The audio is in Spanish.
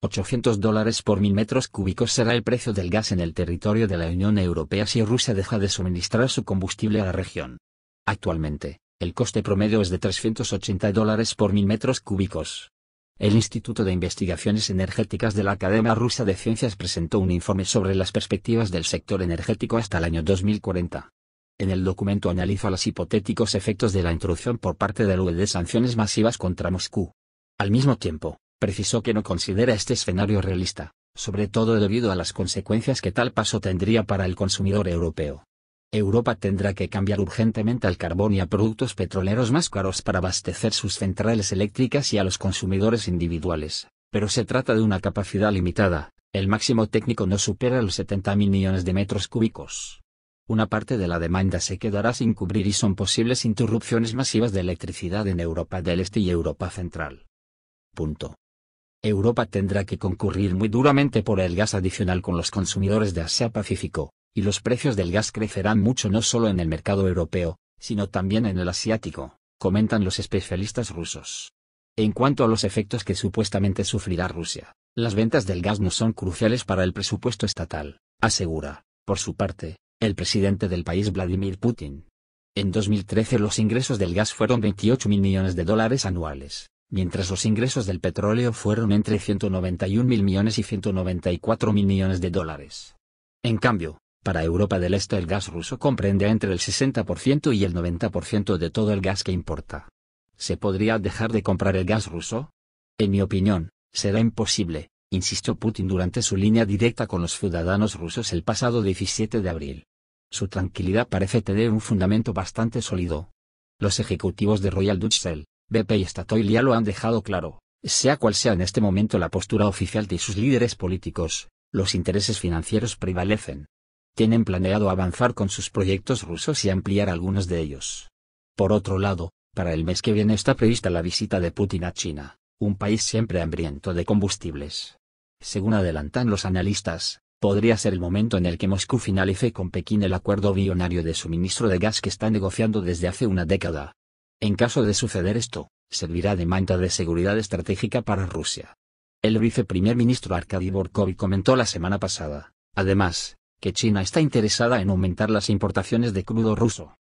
800 dólares por mil metros cúbicos será el precio del gas en el territorio de la Unión Europea si Rusia deja de suministrar su combustible a la región. Actualmente, el coste promedio es de 380 dólares por mil metros cúbicos. El Instituto de Investigaciones Energéticas de la Academia Rusa de Ciencias presentó un informe sobre las perspectivas del sector energético hasta el año 2040. En el documento analiza los hipotéticos efectos de la introducción por parte de la UE de sanciones masivas contra Moscú. Al mismo tiempo, precisó que no considera este escenario realista, sobre todo debido a las consecuencias que tal paso tendría para el consumidor europeo. Europa tendrá que cambiar urgentemente al carbón y a productos petroleros más caros para abastecer sus centrales eléctricas y a los consumidores individuales, pero se trata de una capacidad limitada, el máximo técnico no supera los 70 millones de metros cúbicos. Una parte de la demanda se quedará sin cubrir y son posibles interrupciones masivas de electricidad en Europa del Este y Europa Central. Punto. Europa tendrá que concurrir muy duramente por el gas adicional con los consumidores de Asia-Pacífico, y los precios del gas crecerán mucho no solo en el mercado europeo, sino también en el asiático, comentan los especialistas rusos. En cuanto a los efectos que supuestamente sufrirá Rusia, las ventas del gas no son cruciales para el presupuesto estatal, asegura, por su parte, el presidente del país Vladimir Putin. En 2013 los ingresos del gas fueron 28 mil millones de dólares anuales, mientras los ingresos del petróleo fueron entre 191 mil millones y 194 mil millones de dólares. En cambio, para Europa del Este el gas ruso comprende entre el 60% y el 90% de todo el gas que importa. ¿Se podría dejar de comprar el gas ruso? En mi opinión, será imposible, insistió Putin durante su línea directa con los ciudadanos rusos el pasado 17 de abril. Su tranquilidad parece tener un fundamento bastante sólido. Los ejecutivos de Royal Dutch Shell, BP y Statoil ya lo han dejado claro, sea cual sea en este momento la postura oficial de sus líderes políticos, los intereses financieros prevalecen. Tienen planeado avanzar con sus proyectos rusos y ampliar algunos de ellos. Por otro lado, para el mes que viene está prevista la visita de Putin a China, un país siempre hambriento de combustibles. Según adelantan los analistas, podría ser el momento en el que Moscú finalice con Pekín el acuerdo billonario de suministro de gas que está negociando desde hace una década. En caso de suceder esto, servirá de manta de seguridad estratégica para Rusia. El viceprimer ministro Arkady Borkovi comentó la semana pasada, además, que China está interesada en aumentar las importaciones de crudo ruso,